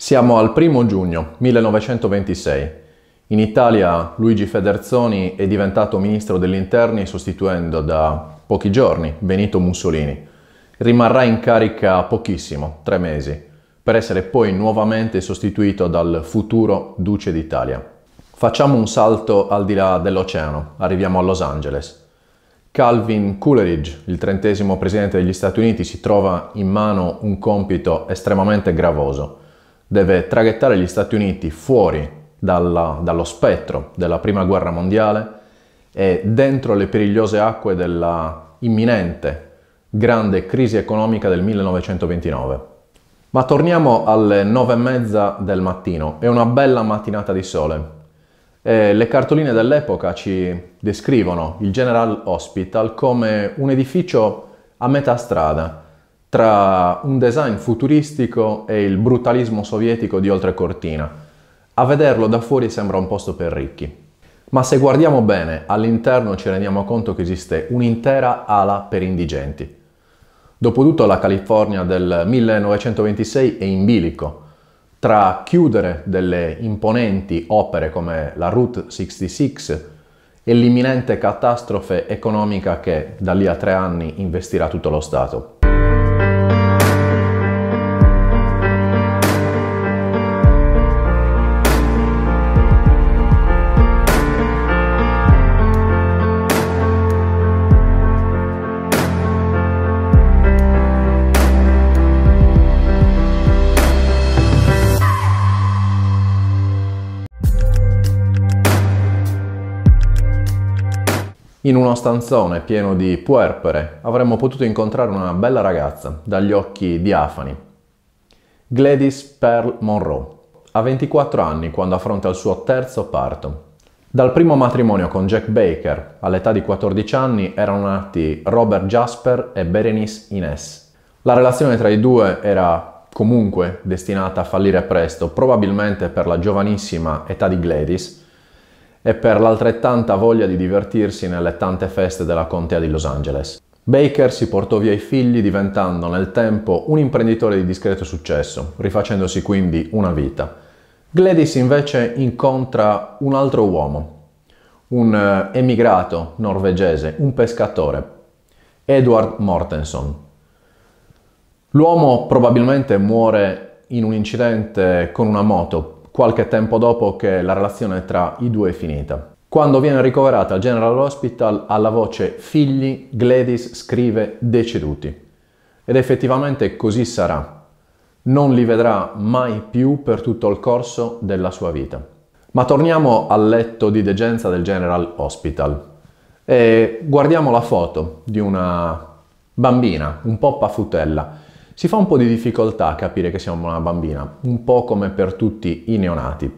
Siamo al primo giugno 1926. In Italia Luigi Federzoni è diventato ministro degli interni sostituendo da pochi giorni Benito Mussolini. Rimarrà in carica pochissimo, tre mesi, per essere poi nuovamente sostituito dal futuro Duce d'Italia. Facciamo un salto al di là dell'oceano, arriviamo a Los Angeles. Calvin Coolidge, il trentesimo presidente degli Stati Uniti, si trova in mano un compito estremamente gravoso deve traghettare gli Stati Uniti fuori dalla, dallo spettro della Prima Guerra Mondiale e dentro le perigliose acque della imminente grande crisi economica del 1929. Ma torniamo alle nove e mezza del mattino, è una bella mattinata di sole. E le cartoline dell'epoca ci descrivono il General Hospital come un edificio a metà strada tra un design futuristico e il brutalismo sovietico di oltre cortina. A vederlo da fuori sembra un posto per ricchi. Ma se guardiamo bene, all'interno ci rendiamo conto che esiste un'intera ala per indigenti. Dopotutto la California del 1926 è in bilico tra chiudere delle imponenti opere come la Route 66 e l'imminente catastrofe economica che da lì a tre anni investirà tutto lo Stato. In uno stanzone pieno di puerpere avremmo potuto incontrare una bella ragazza dagli occhi diafani, Gladys Pearl Monroe, a 24 anni quando affronta il suo terzo parto. Dal primo matrimonio con Jack Baker, all'età di 14 anni, erano nati Robert Jasper e Berenice Ines. La relazione tra i due era comunque destinata a fallire presto, probabilmente per la giovanissima età di Gladys, e per l'altrettanta voglia di divertirsi nelle tante feste della contea di Los Angeles. Baker si portò via i figli diventando nel tempo un imprenditore di discreto successo, rifacendosi quindi una vita. Gladys invece incontra un altro uomo, un eh, emigrato norvegese, un pescatore, Edward Mortenson. L'uomo probabilmente muore in un incidente con una moto qualche tempo dopo che la relazione tra i due è finita. Quando viene ricoverata al General Hospital, alla voce figli, Gladys scrive deceduti. Ed effettivamente così sarà. Non li vedrà mai più per tutto il corso della sua vita. Ma torniamo al letto di degenza del General Hospital e guardiamo la foto di una bambina un po' paffutella, si fa un po' di difficoltà a capire che siamo una bambina, un po' come per tutti i neonati.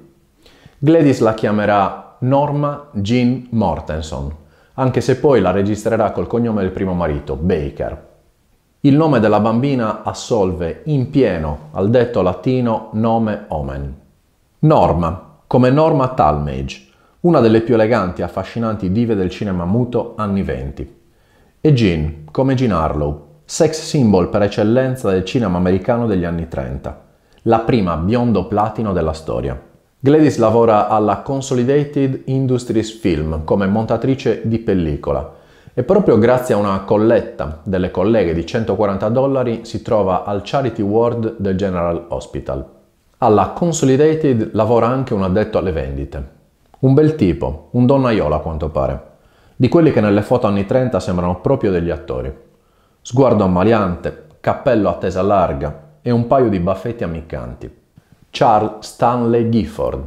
Gladys la chiamerà Norma Jean Mortenson, anche se poi la registrerà col cognome del primo marito, Baker. Il nome della bambina assolve in pieno al detto latino nome omen. Norma, come Norma Talmage, una delle più eleganti e affascinanti dive del cinema muto anni 20. E Jean, come Jean Harlow, sex symbol per eccellenza del cinema americano degli anni 30, la prima biondo platino della storia. Gladys lavora alla Consolidated Industries Film come montatrice di pellicola e proprio grazie a una colletta delle colleghe di 140 dollari si trova al Charity Ward del General Hospital. Alla Consolidated lavora anche un addetto alle vendite. Un bel tipo, un donnaiolo a quanto pare, di quelli che nelle foto anni 30 sembrano proprio degli attori sguardo ammaliante, cappello a tesa larga e un paio di baffetti ammiccanti. Charles Stanley Gifford,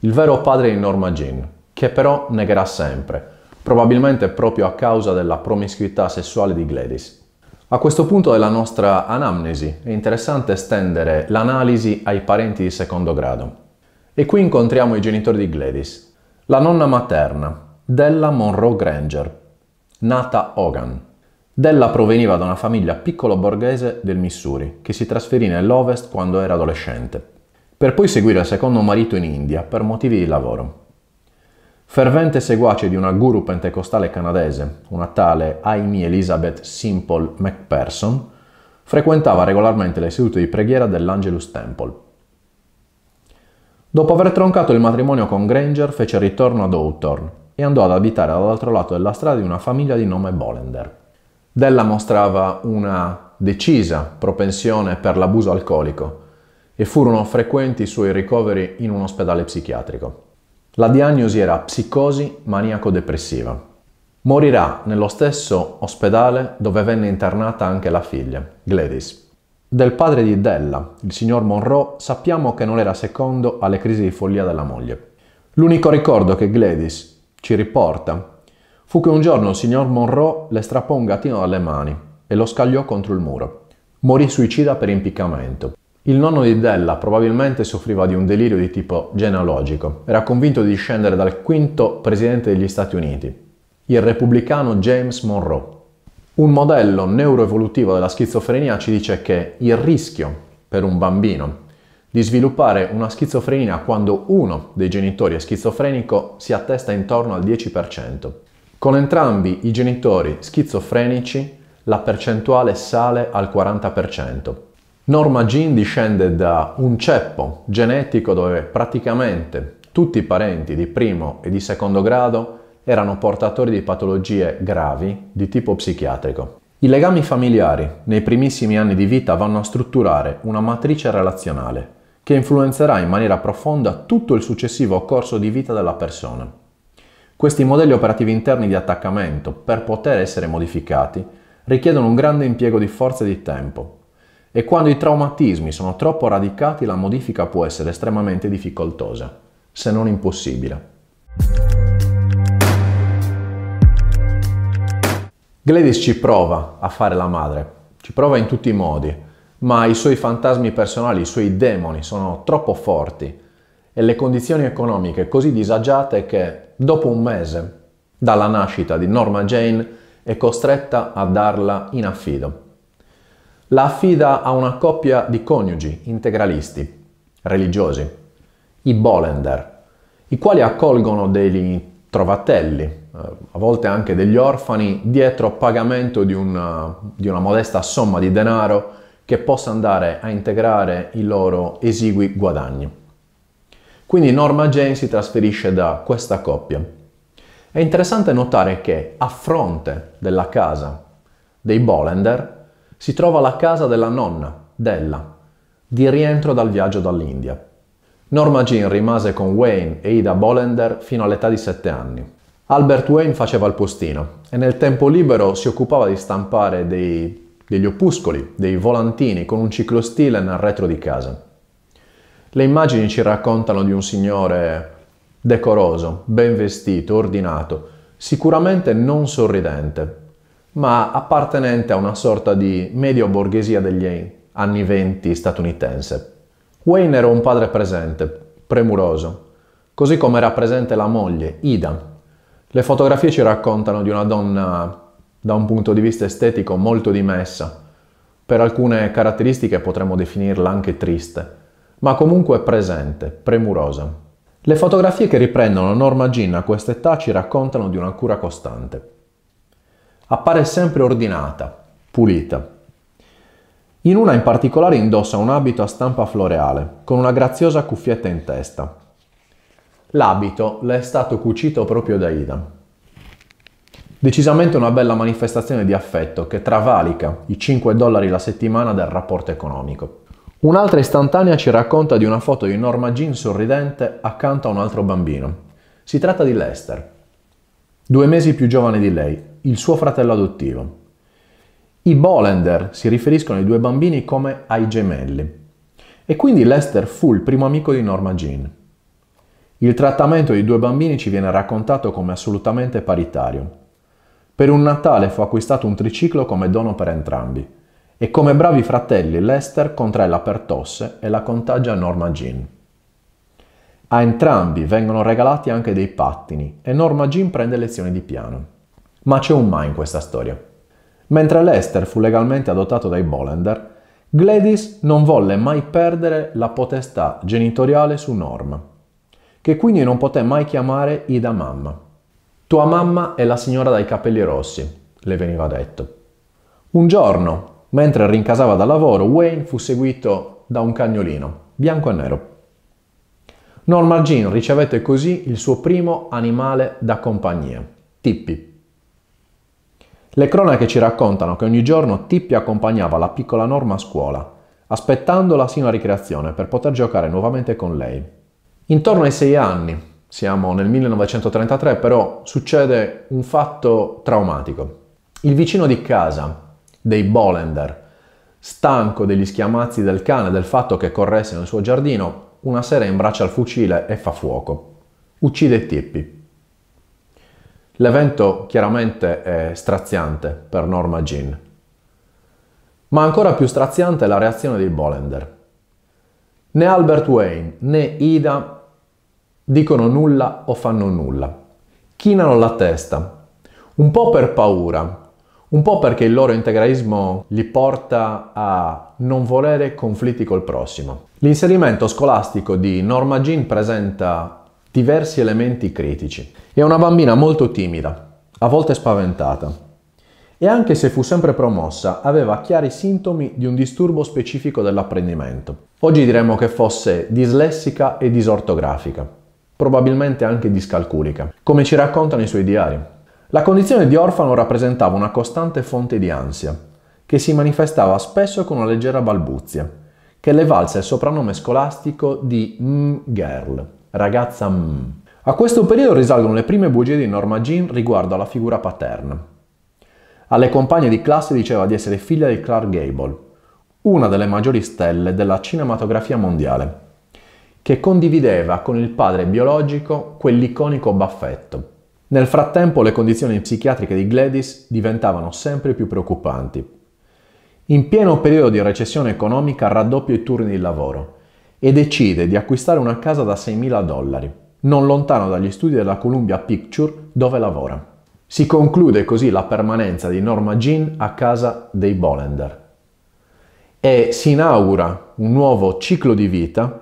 il vero padre di Norma Jean, che però negherà sempre, probabilmente proprio a causa della promiscuità sessuale di Gladys. A questo punto della nostra anamnesi è interessante estendere l'analisi ai parenti di secondo grado. E qui incontriamo i genitori di Gladys, la nonna materna, Della Monroe Granger, nata Hogan. Della proveniva da una famiglia piccolo borghese del Missouri, che si trasferì nell'Ovest quando era adolescente, per poi seguire il secondo marito in India per motivi di lavoro. Fervente seguace di una guru pentecostale canadese, una tale Amy Elizabeth Simple McPherson, frequentava regolarmente le sedute di preghiera dell'Angelus Temple. Dopo aver troncato il matrimonio con Granger, fece ritorno ad Hawthorne e andò ad abitare dall'altro lato della strada di una famiglia di nome Bolender. Della mostrava una decisa propensione per l'abuso alcolico e furono frequenti i suoi ricoveri in un ospedale psichiatrico. La diagnosi era psicosi maniaco-depressiva. Morirà nello stesso ospedale dove venne internata anche la figlia, Gladys. Del padre di Della, il signor Monroe, sappiamo che non era secondo alle crisi di follia della moglie. L'unico ricordo che Gladys ci riporta Fu che un giorno il signor Monroe le strappò un gattino dalle mani e lo scagliò contro il muro. Morì suicida per impiccamento. Il nonno di Della probabilmente soffriva di un delirio di tipo genealogico. Era convinto di discendere dal quinto presidente degli Stati Uniti, il repubblicano James Monroe. Un modello neuroevolutivo della schizofrenia ci dice che il rischio per un bambino di sviluppare una schizofrenia quando uno dei genitori è schizofrenico si attesta intorno al 10%. Con entrambi i genitori schizofrenici la percentuale sale al 40%. Norma Jean discende da un ceppo genetico dove praticamente tutti i parenti di primo e di secondo grado erano portatori di patologie gravi di tipo psichiatrico. I legami familiari nei primissimi anni di vita vanno a strutturare una matrice relazionale che influenzerà in maniera profonda tutto il successivo corso di vita della persona. Questi modelli operativi interni di attaccamento, per poter essere modificati, richiedono un grande impiego di forza e di tempo. E quando i traumatismi sono troppo radicati, la modifica può essere estremamente difficoltosa, se non impossibile. Gladys ci prova a fare la madre, ci prova in tutti i modi, ma i suoi fantasmi personali, i suoi demoni sono troppo forti e le condizioni economiche così disagiate che Dopo un mese dalla nascita di Norma Jane è costretta a darla in affido. La affida a una coppia di coniugi integralisti, religiosi, i Bolender, i quali accolgono dei trovatelli, eh, a volte anche degli orfani, dietro pagamento di una, eh, di una modesta somma di denaro che possa andare a integrare i loro esigui guadagni. Quindi Norma Jane si trasferisce da questa coppia. È interessante notare che a fronte della casa dei Bolender si trova la casa della nonna, Della, di rientro dal viaggio dall'India. Norma Jean rimase con Wayne e Ida Bolender fino all'età di 7 anni. Albert Wayne faceva il postino e nel tempo libero si occupava di stampare dei, degli opuscoli, dei volantini con un ciclostile nel retro di casa. Le immagini ci raccontano di un signore decoroso, ben vestito, ordinato, sicuramente non sorridente, ma appartenente a una sorta di medio borghesia degli anni venti statunitense. Wayne era un padre presente, premuroso, così come era presente la moglie, Ida. Le fotografie ci raccontano di una donna da un punto di vista estetico molto dimessa, per alcune caratteristiche potremmo definirla anche triste ma comunque presente, premurosa. Le fotografie che riprendono Norma Jean a quest'età ci raccontano di una cura costante. Appare sempre ordinata, pulita. In una in particolare indossa un abito a stampa floreale, con una graziosa cuffietta in testa. L'abito le è stato cucito proprio da Ida. Decisamente una bella manifestazione di affetto che travalica i 5 dollari la settimana del rapporto economico. Un'altra istantanea ci racconta di una foto di Norma Jean sorridente accanto a un altro bambino. Si tratta di Lester, due mesi più giovane di lei, il suo fratello adottivo. I Bolander si riferiscono ai due bambini come ai gemelli. E quindi Lester fu il primo amico di Norma Jean. Il trattamento dei due bambini ci viene raccontato come assolutamente paritario. Per un Natale fu acquistato un triciclo come dono per entrambi, e come bravi fratelli Lester contrae la pertosse e la contagia Norma Jean. A entrambi vengono regalati anche dei pattini e Norma Jean prende lezioni di piano. Ma c'è un ma in questa storia. Mentre Lester fu legalmente adottato dai Bolander, Gladys non volle mai perdere la potestà genitoriale su Norma, che quindi non poté mai chiamare Ida mamma. Tua mamma è la signora dai capelli rossi, le veniva detto. Un giorno, Mentre rincasava dal lavoro, Wayne fu seguito da un cagnolino, bianco e nero. Norma Jean ricevette così il suo primo animale da compagnia, Tippi. Le cronache ci raccontano che ogni giorno Tippi accompagnava la piccola Norma a scuola, aspettandola sino alla ricreazione per poter giocare nuovamente con lei. Intorno ai sei anni, siamo nel 1933, però succede un fatto traumatico. Il vicino di casa, dei Bolender. Stanco degli schiamazzi del cane e del fatto che corresse nel suo giardino, una sera imbraccia il fucile e fa fuoco. Uccide Tippi. L'evento chiaramente è straziante per Norma Jean. Ma ancora più straziante è la reazione dei Bolender. Né Albert Wayne né Ida dicono nulla o fanno nulla. Chinano la testa, un po' per paura, un po' perché il loro integralismo li porta a non volere conflitti col prossimo. L'inserimento scolastico di Norma Jean presenta diversi elementi critici. È una bambina molto timida, a volte spaventata, e anche se fu sempre promossa, aveva chiari sintomi di un disturbo specifico dell'apprendimento. Oggi diremmo che fosse dislessica e disortografica, probabilmente anche discalculica, come ci raccontano i suoi diari. La condizione di orfano rappresentava una costante fonte di ansia, che si manifestava spesso con una leggera balbuzia, che le valse il soprannome scolastico di M-Girl, ragazza M. A questo periodo risalgono le prime bugie di Norma Jean riguardo alla figura paterna. Alle compagne di classe diceva di essere figlia di Clark Gable, una delle maggiori stelle della cinematografia mondiale, che condivideva con il padre biologico quell'iconico baffetto nel frattempo le condizioni psichiatriche di Gladys diventavano sempre più preoccupanti. In pieno periodo di recessione economica raddoppia i turni di lavoro e decide di acquistare una casa da 6.000 dollari, non lontano dagli studi della Columbia Picture dove lavora. Si conclude così la permanenza di Norma Jean a casa dei Bolander e si inaugura un nuovo ciclo di vita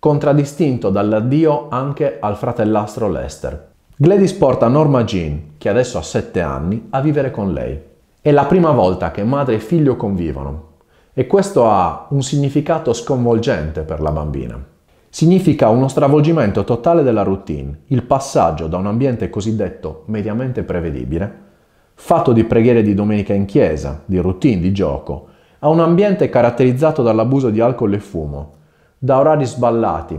contraddistinto dall'addio anche al fratellastro Lester. Gladys porta Norma Jean, che adesso ha 7 anni, a vivere con lei. È la prima volta che madre e figlio convivono e questo ha un significato sconvolgente per la bambina. Significa uno stravolgimento totale della routine, il passaggio da un ambiente cosiddetto mediamente prevedibile, fatto di preghiere di domenica in chiesa, di routine, di gioco, a un ambiente caratterizzato dall'abuso di alcol e fumo, da orari sballati,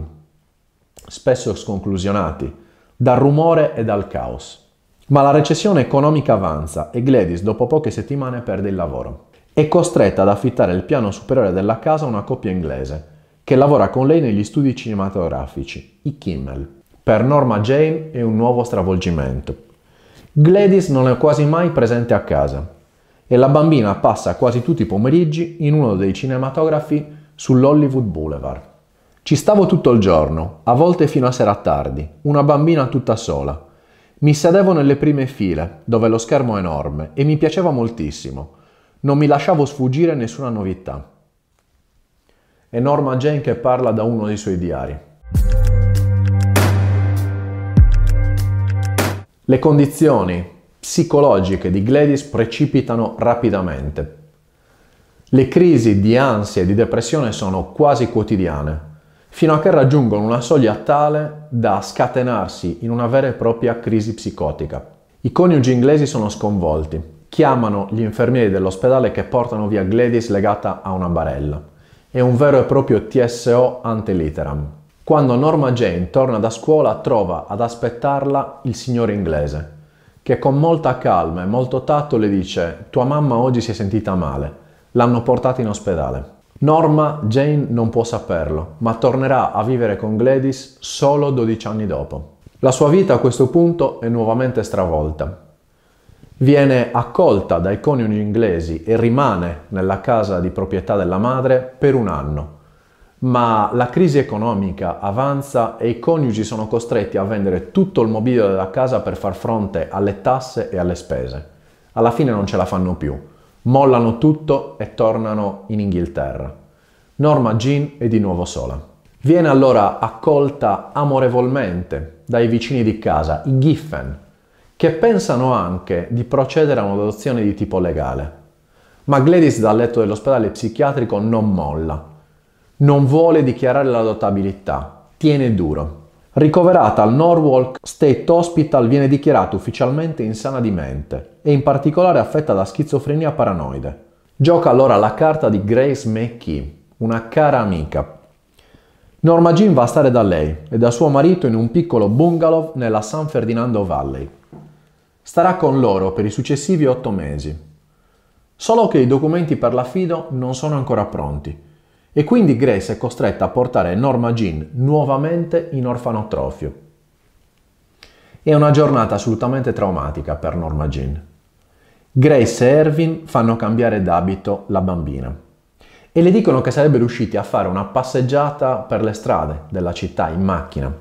spesso sconclusionati, dal rumore e dal caos. Ma la recessione economica avanza e Gladys dopo poche settimane perde il lavoro. È costretta ad affittare il piano superiore della casa a una coppia inglese, che lavora con lei negli studi cinematografici, i Kimmel. Per Norma Jane è un nuovo stravolgimento. Gladys non è quasi mai presente a casa e la bambina passa quasi tutti i pomeriggi in uno dei cinematografi sull'Hollywood Boulevard. Ci stavo tutto il giorno, a volte fino a sera tardi, una bambina tutta sola. Mi sedevo nelle prime file, dove lo schermo è enorme, e mi piaceva moltissimo. Non mi lasciavo sfuggire nessuna novità. È Norma Jane che parla da uno dei suoi diari. Le condizioni psicologiche di Gladys precipitano rapidamente. Le crisi di ansia e di depressione sono quasi quotidiane, fino a che raggiungono una soglia tale da scatenarsi in una vera e propria crisi psicotica. I coniugi inglesi sono sconvolti, chiamano gli infermieri dell'ospedale che portano via Gladys legata a una barella. È un vero e proprio TSO ante litteram. Quando Norma Jane torna da scuola trova ad aspettarla il signore inglese, che con molta calma e molto tatto le dice «Tua mamma oggi si è sentita male, l'hanno portata in ospedale». Norma Jane non può saperlo, ma tornerà a vivere con Gladys solo 12 anni dopo. La sua vita a questo punto è nuovamente stravolta. Viene accolta dai coniugi inglesi e rimane nella casa di proprietà della madre per un anno. Ma la crisi economica avanza e i coniugi sono costretti a vendere tutto il mobilio della casa per far fronte alle tasse e alle spese. Alla fine non ce la fanno più mollano tutto e tornano in Inghilterra. Norma Jean è di nuovo sola. Viene allora accolta amorevolmente dai vicini di casa, i Giffen, che pensano anche di procedere a un'adozione di tipo legale. Ma Gladys dal letto dell'ospedale psichiatrico non molla, non vuole dichiarare la dotabilità, tiene duro. Ricoverata al Norwalk State Hospital viene dichiarata ufficialmente insana di mente e in particolare affetta da schizofrenia paranoide. Gioca allora la carta di Grace McKee, una cara amica. Norma Jean va a stare da lei e da suo marito in un piccolo bungalow nella San Ferdinando Valley. Starà con loro per i successivi otto mesi. Solo che i documenti per l'affido non sono ancora pronti e quindi Grace è costretta a portare Norma Jean nuovamente in orfanotrofio. È una giornata assolutamente traumatica per Norma Jean. Grace e Erwin fanno cambiare d'abito la bambina e le dicono che sarebbero riusciti a fare una passeggiata per le strade della città in macchina.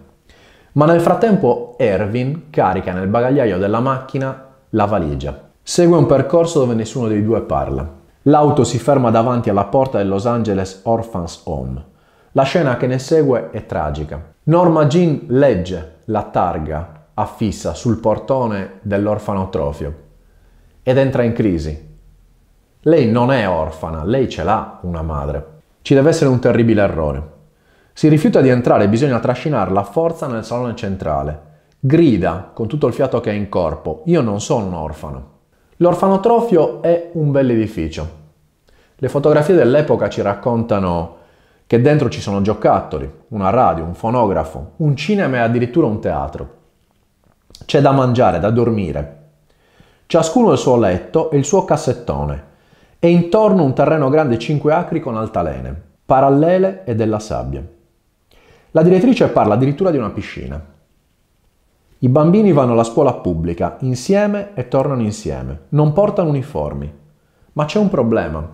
Ma nel frattempo Erwin carica nel bagagliaio della macchina la valigia. Segue un percorso dove nessuno dei due parla. L'auto si ferma davanti alla porta del Los Angeles Orphans Home. La scena che ne segue è tragica. Norma Jean legge la targa affissa sul portone dell'orfanotrofio ed entra in crisi. Lei non è orfana, lei ce l'ha una madre. Ci deve essere un terribile errore. Si rifiuta di entrare, e bisogna trascinarla a forza nel salone centrale. Grida con tutto il fiato che ha in corpo, io non sono un orfano. L'orfanotrofio è un edificio. Le fotografie dell'epoca ci raccontano che dentro ci sono giocattoli, una radio, un fonografo, un cinema e addirittura un teatro. C'è da mangiare, da dormire, ciascuno il suo letto e il suo cassettone, e intorno un terreno grande 5 acri con altalene, parallele e della sabbia. La direttrice parla addirittura di una piscina. I bambini vanno alla scuola pubblica, insieme e tornano insieme, non portano uniformi. Ma c'è un problema.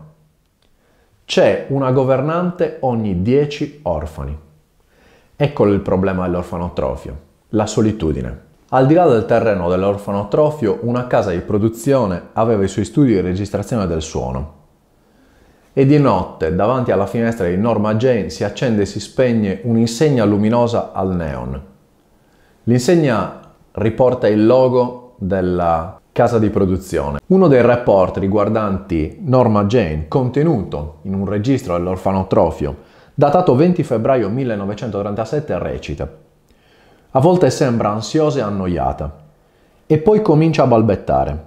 C'è una governante ogni 10 orfani. Eccolo il problema dell'orfanotrofio, la solitudine. Al di là del terreno dell'orfanotrofio, una casa di produzione aveva i suoi studi di registrazione del suono. E di notte, davanti alla finestra di Norma Jane, si accende e si spegne un'insegna luminosa al neon. L'insegna riporta il logo della casa di produzione. Uno dei report riguardanti Norma Jane, contenuto in un registro dell'orfanotrofio, datato 20 febbraio 1937, recita a volte sembra ansiosa e annoiata. E poi comincia a balbettare.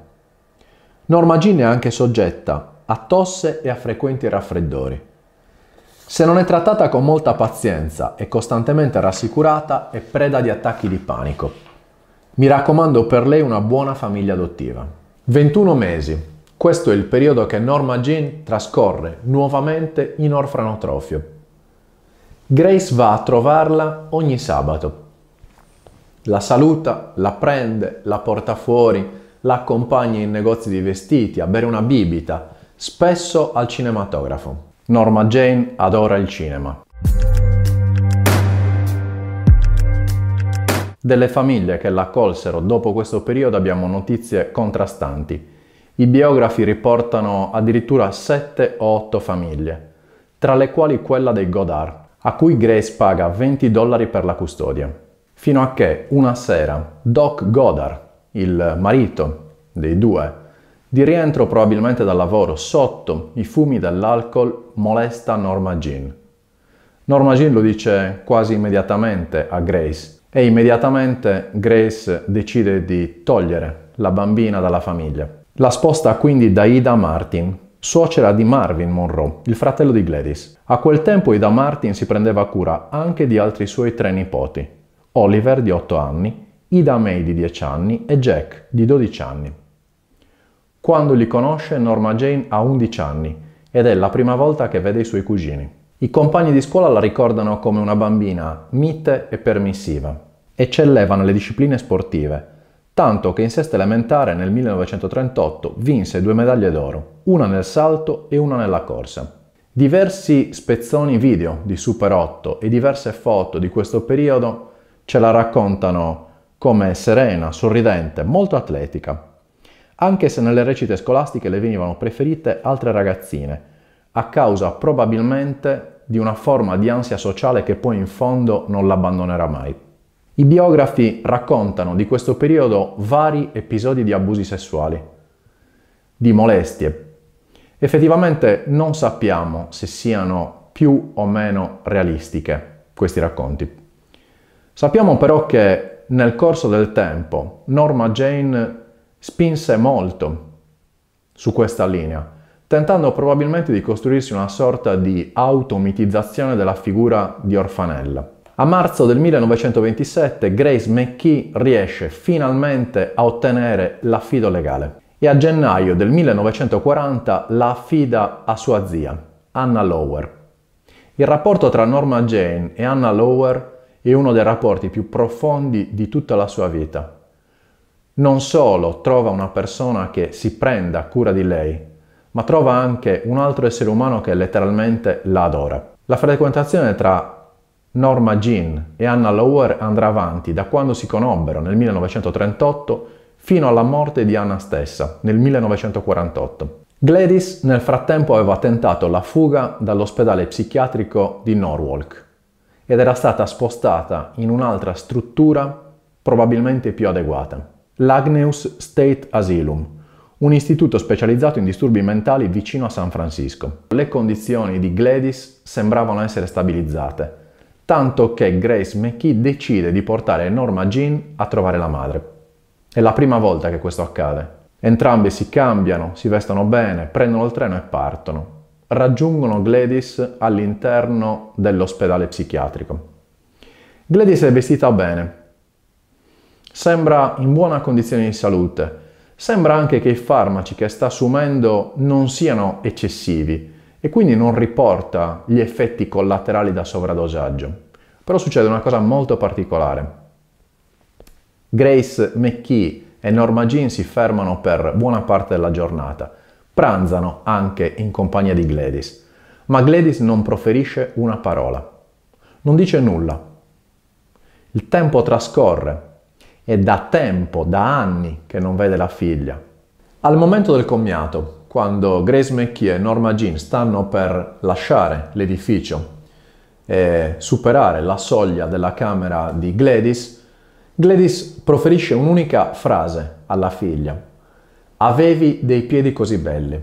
Norma Jean è anche soggetta a tosse e a frequenti raffreddori. Se non è trattata con molta pazienza, e costantemente rassicurata è preda di attacchi di panico. Mi raccomando per lei una buona famiglia adottiva. 21 mesi. Questo è il periodo che Norma Jean trascorre nuovamente in orfanotrofio. Grace va a trovarla ogni sabato la saluta, la prende, la porta fuori, la accompagna in negozi di vestiti, a bere una bibita, spesso al cinematografo. Norma Jane adora il cinema. Delle famiglie che l'accolsero dopo questo periodo abbiamo notizie contrastanti. I biografi riportano addirittura 7 o 8 famiglie, tra le quali quella dei Godard, a cui Grace paga 20 dollari per la custodia fino a che una sera Doc Goddard, il marito dei due, di rientro probabilmente dal lavoro sotto i fumi dell'alcol, molesta Norma Jean. Norma Jean lo dice quasi immediatamente a Grace e immediatamente Grace decide di togliere la bambina dalla famiglia. La sposta quindi da Ida Martin, suocera di Marvin Monroe, il fratello di Gladys. A quel tempo Ida Martin si prendeva cura anche di altri suoi tre nipoti, Oliver di 8 anni, Ida May di 10 anni e Jack di 12 anni. Quando li conosce Norma Jane ha 11 anni ed è la prima volta che vede i suoi cugini. I compagni di scuola la ricordano come una bambina mite e permissiva eccelleva nelle discipline sportive, tanto che in sesta elementare nel 1938 vinse due medaglie d'oro, una nel salto e una nella corsa. Diversi spezzoni video di Super 8 e diverse foto di questo periodo Ce la raccontano come serena, sorridente, molto atletica, anche se nelle recite scolastiche le venivano preferite altre ragazzine, a causa probabilmente di una forma di ansia sociale che poi in fondo non l'abbandonerà mai. I biografi raccontano di questo periodo vari episodi di abusi sessuali, di molestie. Effettivamente non sappiamo se siano più o meno realistiche questi racconti. Sappiamo però che nel corso del tempo Norma Jane spinse molto su questa linea, tentando probabilmente di costruirsi una sorta di automitizzazione della figura di orfanella. A marzo del 1927 Grace McKee riesce finalmente a ottenere l'affido legale e a gennaio del 1940 la affida a sua zia, Anna Lower. Il rapporto tra Norma Jane e Anna Lower e uno dei rapporti più profondi di tutta la sua vita. Non solo trova una persona che si prenda cura di lei, ma trova anche un altro essere umano che letteralmente la adora. La frequentazione tra Norma Jean e Anna Lower andrà avanti da quando si conobbero nel 1938 fino alla morte di Anna stessa nel 1948. Gladys nel frattempo aveva tentato la fuga dall'ospedale psichiatrico di Norwalk ed era stata spostata in un'altra struttura probabilmente più adeguata. L'Agneus State Asylum, un istituto specializzato in disturbi mentali vicino a San Francisco. Le condizioni di Gladys sembravano essere stabilizzate, tanto che Grace McKee decide di portare Norma Jean a trovare la madre. È la prima volta che questo accade. Entrambi si cambiano, si vestono bene, prendono il treno e partono raggiungono Gladys all'interno dell'ospedale psichiatrico. Gladys è vestita bene, sembra in buona condizione di salute, sembra anche che i farmaci che sta assumendo non siano eccessivi e quindi non riporta gli effetti collaterali da sovradosaggio. Però succede una cosa molto particolare. Grace McKee e Norma Jean si fermano per buona parte della giornata Pranzano anche in compagnia di Gladys, ma Gladys non proferisce una parola, non dice nulla. Il tempo trascorre, è da tempo, da anni che non vede la figlia. Al momento del commiato, quando Grace McKee e Norma Jean stanno per lasciare l'edificio e superare la soglia della camera di Gladys, Gladys proferisce un'unica frase alla figlia Avevi dei piedi così belli.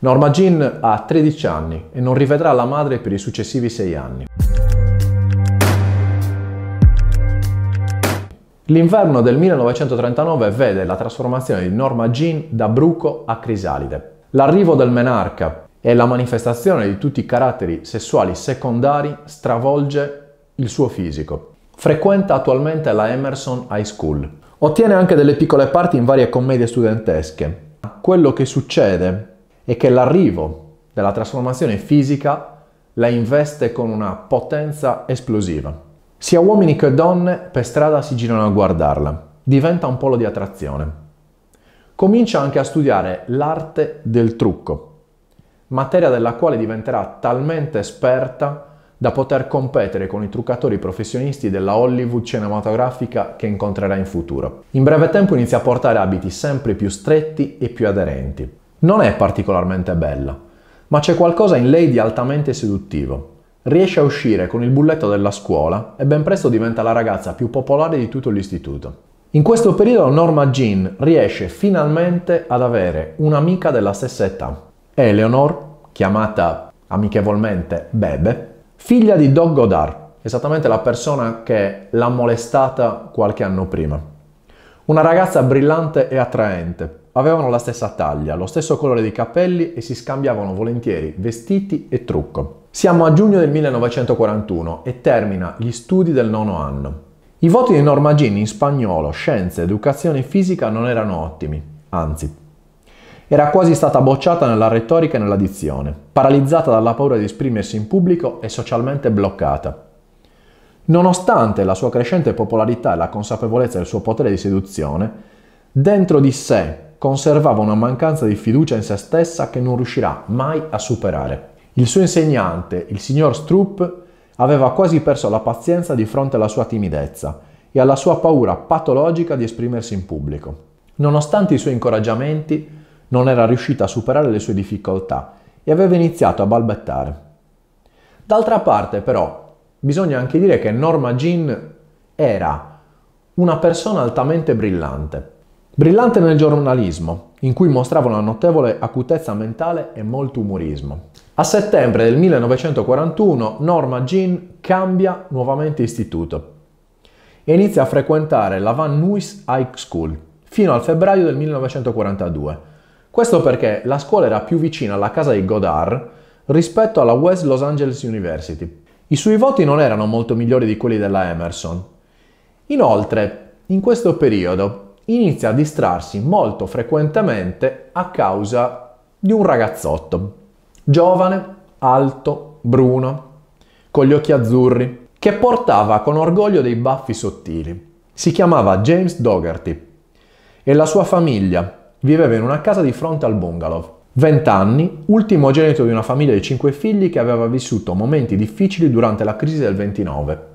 Norma Jean ha 13 anni e non rivedrà la madre per i successivi 6 anni. L'inverno del 1939 vede la trasformazione di Norma Jean da bruco a crisalide. L'arrivo del menarca e la manifestazione di tutti i caratteri sessuali secondari stravolge il suo fisico. Frequenta attualmente la Emerson High School, Ottiene anche delle piccole parti in varie commedie studentesche. Quello che succede è che l'arrivo della trasformazione fisica la investe con una potenza esplosiva. Sia uomini che donne per strada si girano a guardarla. Diventa un polo di attrazione. Comincia anche a studiare l'arte del trucco, materia della quale diventerà talmente esperta da poter competere con i truccatori professionisti della Hollywood cinematografica che incontrerà in futuro. In breve tempo inizia a portare abiti sempre più stretti e più aderenti. Non è particolarmente bella, ma c'è qualcosa in lei di altamente seduttivo. Riesce a uscire con il bulletto della scuola e ben presto diventa la ragazza più popolare di tutto l'istituto. In questo periodo Norma Jean riesce finalmente ad avere un'amica della stessa età. Eleanor, chiamata amichevolmente Bebe, figlia di Doug Godard, esattamente la persona che l'ha molestata qualche anno prima. Una ragazza brillante e attraente, avevano la stessa taglia, lo stesso colore di capelli e si scambiavano volentieri vestiti e trucco. Siamo a giugno del 1941 e termina gli studi del nono anno. I voti di Normagini in spagnolo, scienze, educazione fisica non erano ottimi, anzi era quasi stata bocciata nella retorica e nella dizione, paralizzata dalla paura di esprimersi in pubblico e socialmente bloccata. Nonostante la sua crescente popolarità e la consapevolezza del suo potere di seduzione, dentro di sé conservava una mancanza di fiducia in se stessa che non riuscirà mai a superare. Il suo insegnante, il signor Stroop, aveva quasi perso la pazienza di fronte alla sua timidezza e alla sua paura patologica di esprimersi in pubblico. Nonostante i suoi incoraggiamenti, non era riuscita a superare le sue difficoltà e aveva iniziato a balbettare. D'altra parte però bisogna anche dire che Norma Jean era una persona altamente brillante. Brillante nel giornalismo, in cui mostrava una notevole acutezza mentale e molto umorismo. A settembre del 1941 Norma Jean cambia nuovamente istituto e inizia a frequentare la Van Nuys High School fino al febbraio del 1942, questo perché la scuola era più vicina alla casa di Godard rispetto alla West Los Angeles University. I suoi voti non erano molto migliori di quelli della Emerson. Inoltre, in questo periodo inizia a distrarsi molto frequentemente a causa di un ragazzotto, giovane, alto, bruno, con gli occhi azzurri, che portava con orgoglio dei baffi sottili. Si chiamava James Dougherty e la sua famiglia, Viveva in una casa di fronte al bungalow. 20 anni, ultimo genito di una famiglia di 5 figli che aveva vissuto momenti difficili durante la crisi del 29.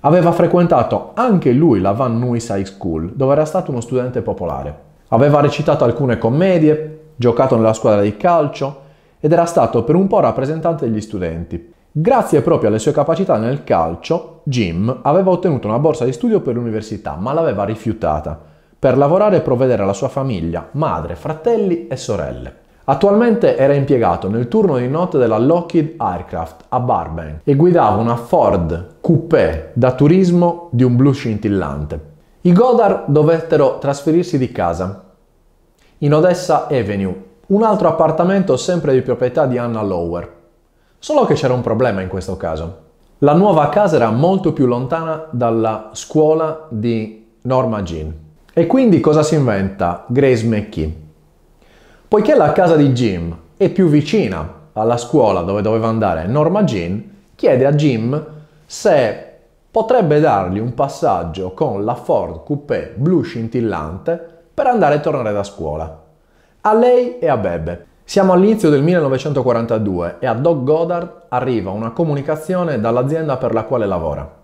Aveva frequentato anche lui la Van Nuys High School, dove era stato uno studente popolare. Aveva recitato alcune commedie, giocato nella squadra di calcio ed era stato per un po' rappresentante degli studenti. Grazie proprio alle sue capacità nel calcio, Jim aveva ottenuto una borsa di studio per l'università, ma l'aveva rifiutata per lavorare e provvedere alla sua famiglia, madre, fratelli e sorelle. Attualmente era impiegato nel turno di notte della Lockheed Aircraft a Barbank e guidava una Ford Coupé da turismo di un blu scintillante. I Godard dovettero trasferirsi di casa in Odessa Avenue, un altro appartamento sempre di proprietà di Anna Lower. Solo che c'era un problema in questo caso. La nuova casa era molto più lontana dalla scuola di Norma Jean. E quindi cosa si inventa Grace McKee? Poiché la casa di Jim è più vicina alla scuola dove doveva andare Norma Jean, chiede a Jim se potrebbe dargli un passaggio con la Ford Coupé blu scintillante per andare e tornare da scuola. A lei e a Bebe. Siamo all'inizio del 1942 e a Doc Goddard arriva una comunicazione dall'azienda per la quale lavora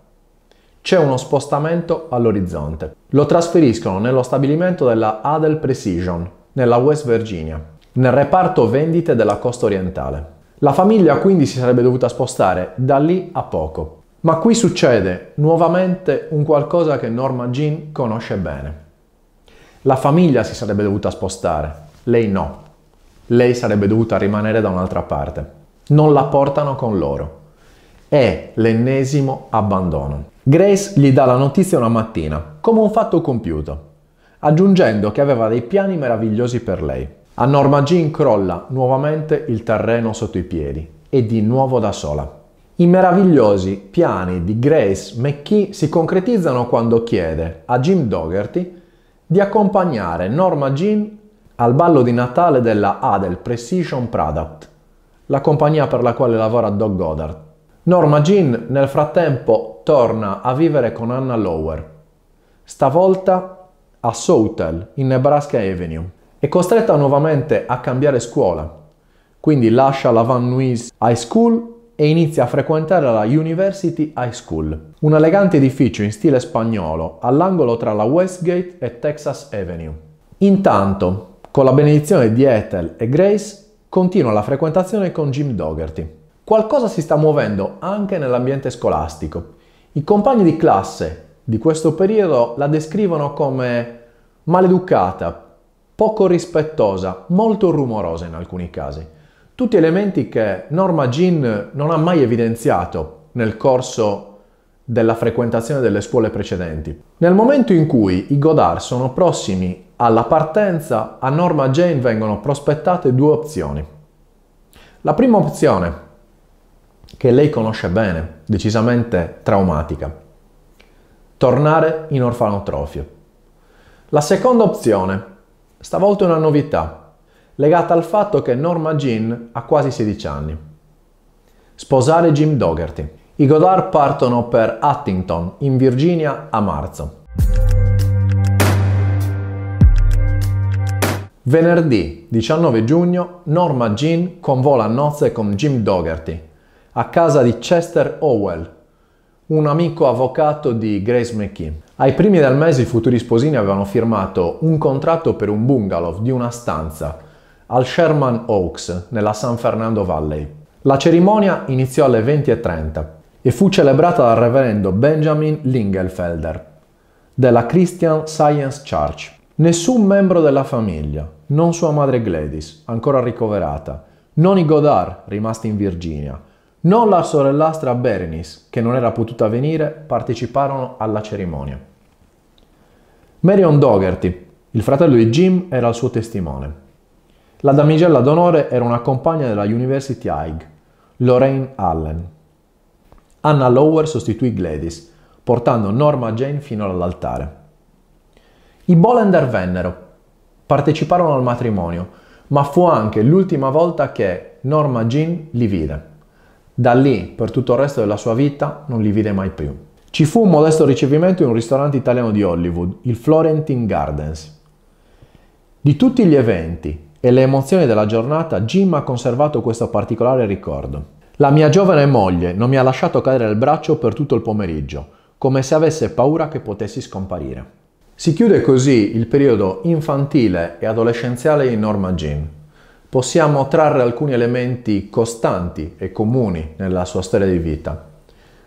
c'è uno spostamento all'orizzonte. Lo trasferiscono nello stabilimento della Adel Precision, nella West Virginia, nel reparto vendite della costa orientale. La famiglia quindi si sarebbe dovuta spostare da lì a poco. Ma qui succede nuovamente un qualcosa che Norma Jean conosce bene. La famiglia si sarebbe dovuta spostare, lei no. Lei sarebbe dovuta rimanere da un'altra parte. Non la portano con loro. È l'ennesimo abbandono. Grace gli dà la notizia una mattina, come un fatto compiuto, aggiungendo che aveva dei piani meravigliosi per lei. A Norma Jean crolla nuovamente il terreno sotto i piedi e di nuovo da sola. I meravigliosi piani di Grace McKee si concretizzano quando chiede a Jim Dougherty di accompagnare Norma Jean al ballo di Natale della Adel Precision Product, la compagnia per la quale lavora Doug Goddard, Norma Jean nel frattempo torna a vivere con Anna Lower, stavolta a Southall in Nebraska Avenue. È costretta nuovamente a cambiare scuola, quindi lascia la Van Nuys High School e inizia a frequentare la University High School, un elegante edificio in stile spagnolo all'angolo tra la Westgate e Texas Avenue. Intanto, con la benedizione di Ethel e Grace, continua la frequentazione con Jim Dougherty. Qualcosa si sta muovendo anche nell'ambiente scolastico. I compagni di classe di questo periodo la descrivono come maleducata, poco rispettosa, molto rumorosa in alcuni casi. Tutti elementi che Norma Jean non ha mai evidenziato nel corso della frequentazione delle scuole precedenti. Nel momento in cui i Godard sono prossimi alla partenza, a Norma Jane vengono prospettate due opzioni. La prima opzione che lei conosce bene, decisamente traumatica. Tornare in orfanotrofio. La seconda opzione, stavolta una novità, legata al fatto che Norma Jean ha quasi 16 anni. Sposare Jim Dougherty. I Godard partono per Huntington, in Virginia, a marzo. Venerdì 19 giugno, Norma Jean convola a nozze con Jim Dougherty, a casa di Chester Howell, un amico avvocato di Grace McKee. Ai primi del mese i futuri sposini avevano firmato un contratto per un bungalow di una stanza al Sherman Oaks nella San Fernando Valley. La cerimonia iniziò alle 20.30 e fu celebrata dal reverendo Benjamin Lingelfelder della Christian Science Church. Nessun membro della famiglia, non sua madre Gladys, ancora ricoverata, non i Godard, rimasti in Virginia, non la sorellastra Berenice, che non era potuta venire, parteciparono alla cerimonia. Marion Dougherty, il fratello di Jim, era il suo testimone. La damigella d'onore era una compagna della University Hague, Lorraine Allen. Anna Lower sostituì Gladys, portando Norma Jane fino all'altare. I Bolander vennero, parteciparono al matrimonio, ma fu anche l'ultima volta che Norma Jean li vide. Da lì, per tutto il resto della sua vita, non li vide mai più. Ci fu un modesto ricevimento in un ristorante italiano di Hollywood, il Florentine Gardens. Di tutti gli eventi e le emozioni della giornata, Jim ha conservato questo particolare ricordo. La mia giovane moglie non mi ha lasciato cadere il braccio per tutto il pomeriggio, come se avesse paura che potessi scomparire. Si chiude così il periodo infantile e adolescenziale di Norma Jean possiamo trarre alcuni elementi costanti e comuni nella sua storia di vita.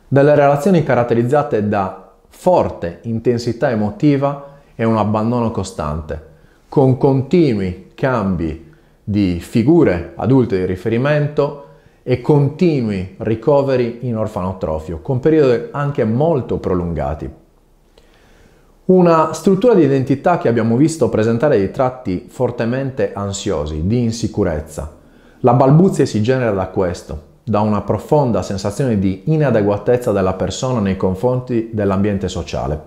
Delle relazioni caratterizzate da forte intensità emotiva e un abbandono costante, con continui cambi di figure adulte di riferimento e continui ricoveri in orfanotrofio, con periodi anche molto prolungati. Una struttura di identità che abbiamo visto presentare dei tratti fortemente ansiosi, di insicurezza. La balbuzia si genera da questo, da una profonda sensazione di inadeguatezza della persona nei confronti dell'ambiente sociale.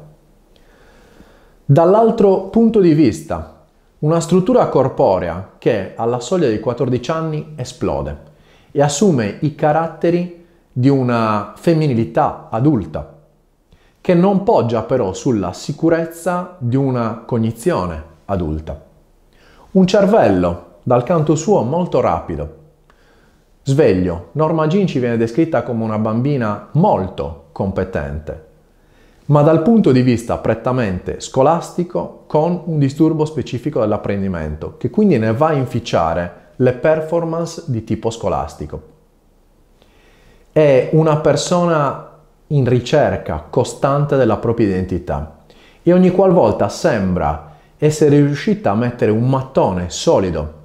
Dall'altro punto di vista, una struttura corporea che alla soglia dei 14 anni esplode e assume i caratteri di una femminilità adulta che non poggia però sulla sicurezza di una cognizione adulta. Un cervello, dal canto suo, molto rapido. Sveglio, Norma Jean ci viene descritta come una bambina molto competente, ma dal punto di vista prettamente scolastico con un disturbo specifico dell'apprendimento, che quindi ne va a inficiare le performance di tipo scolastico. È una persona in ricerca costante della propria identità e ogni qualvolta sembra essere riuscita a mettere un mattone solido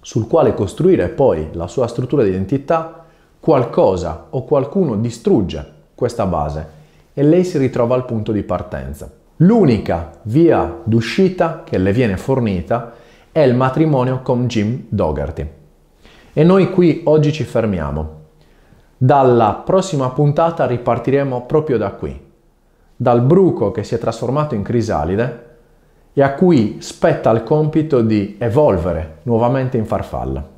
sul quale costruire poi la sua struttura di identità, qualcosa o qualcuno distrugge questa base e lei si ritrova al punto di partenza. L'unica via d'uscita che le viene fornita è il matrimonio con Jim Dougherty. E noi qui oggi ci fermiamo dalla prossima puntata ripartiremo proprio da qui, dal bruco che si è trasformato in crisalide e a cui spetta il compito di evolvere nuovamente in farfalla.